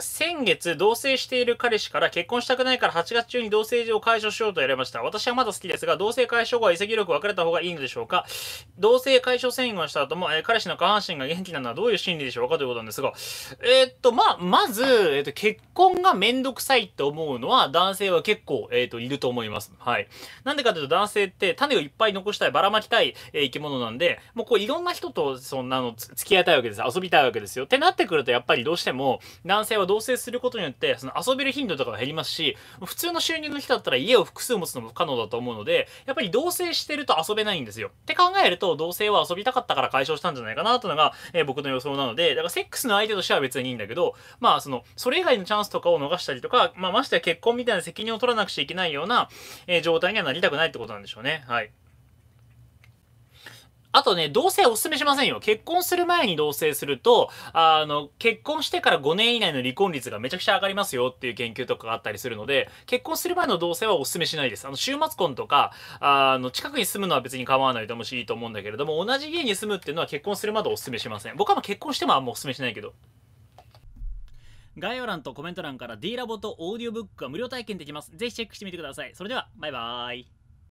先月同棲している彼氏から結婚したくないから8月中に同棲を解消しようとやられました。私はまだ好きですが、同棲解消後は移籍力別れた方がいいのでしょうか同棲解消宣言をした後も、えー、彼氏の下半身が元気なのはどういう心理でしょうかということなんですが、えー、っと、ままず、えー、っと、結婚がめんどくさいって思うのは男性は結構、えっと、いると思います。はい。なんでかというと男性って種をいっぱい残したい、ばらまきたい、え生き物なんで、もうこういろんな人とそんなの付き合いたいわけです。遊びたいわけですよ。ってなってくるとやっぱりどうしても男性はを同棲することによってその遊べる頻度とかが減りますし普通の収入の人だったら家を複数持つのも不可能だと思うのでやっぱり同棲してると遊べないんですよって考えると同棲は遊びたかったから解消したんじゃないかなというのが、えー、僕の予想なのでだからセックスの相手としては別にいいんだけどまあそのそれ以外のチャンスとかを逃したりとか、まあ、ましてや結婚みたいな責任を取らなくちゃいけないような、えー、状態にはなりたくないってことなんでしょうねはい。あとね、同棲お勧めしませんよ。結婚する前に同棲すると、あの、結婚してから5年以内の離婚率がめちゃくちゃ上がりますよっていう研究とかがあったりするので、結婚する前の同棲はお勧めしないです。あの、週末婚とか、あの、近くに住むのは別に構わないともし、いいと思うんだけれども、同じ家に住むっていうのは結婚するまでお勧めしません。僕は結婚してもあんまお勧めしないけど。概要欄とコメント欄から D ラボとオーディオブックが無料体験できます。ぜひチェックしてみてください。それでは、バイバーイ。